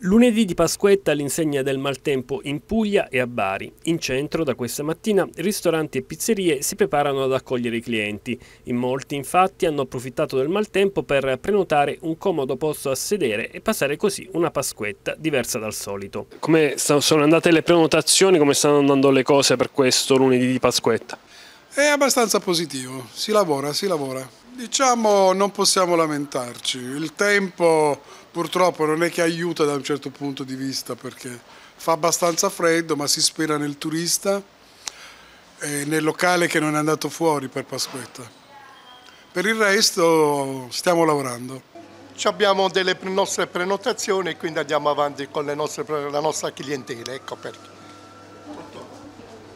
Lunedì di Pasquetta all'insegna del maltempo in Puglia e a Bari. In centro da questa mattina ristoranti e pizzerie si preparano ad accogliere i clienti. In molti infatti hanno approfittato del maltempo per prenotare un comodo posto a sedere e passare così una Pasquetta diversa dal solito. Come sono andate le prenotazioni, come stanno andando le cose per questo lunedì di Pasquetta? È abbastanza positivo, si lavora, si lavora. Diciamo non possiamo lamentarci, il tempo purtroppo non è che aiuta da un certo punto di vista perché fa abbastanza freddo ma si spera nel turista e nel locale che non è andato fuori per Pasquetta. Per il resto stiamo lavorando. Abbiamo delle nostre prenotazioni e quindi andiamo avanti con nostre, la nostra clientela, ecco perché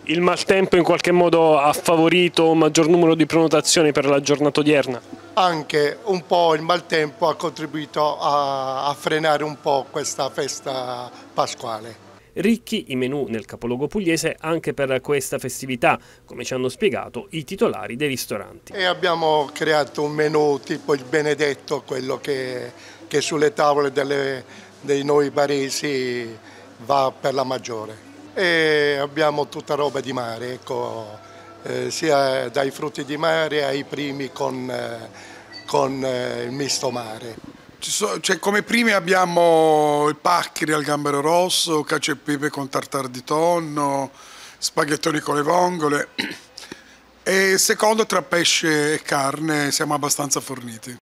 il maltempo in qualche modo ha favorito un maggior numero di prenotazioni per la giornata odierna? Anche un po' il maltempo ha contribuito a, a frenare un po' questa festa pasquale. Ricchi i menù nel capoluogo pugliese anche per questa festività, come ci hanno spiegato i titolari dei ristoranti. E abbiamo creato un menù tipo il benedetto, quello che, che sulle tavole delle, dei noi baresi va per la maggiore e abbiamo tutta roba di mare, ecco, eh, sia dai frutti di mare ai primi con, eh, con eh, il misto mare. cioè, come primi abbiamo i paccheri al gambero rosso, cacio e pepe con tartar di tonno, spaghettoni con le vongole e secondo tra pesce e carne siamo abbastanza forniti.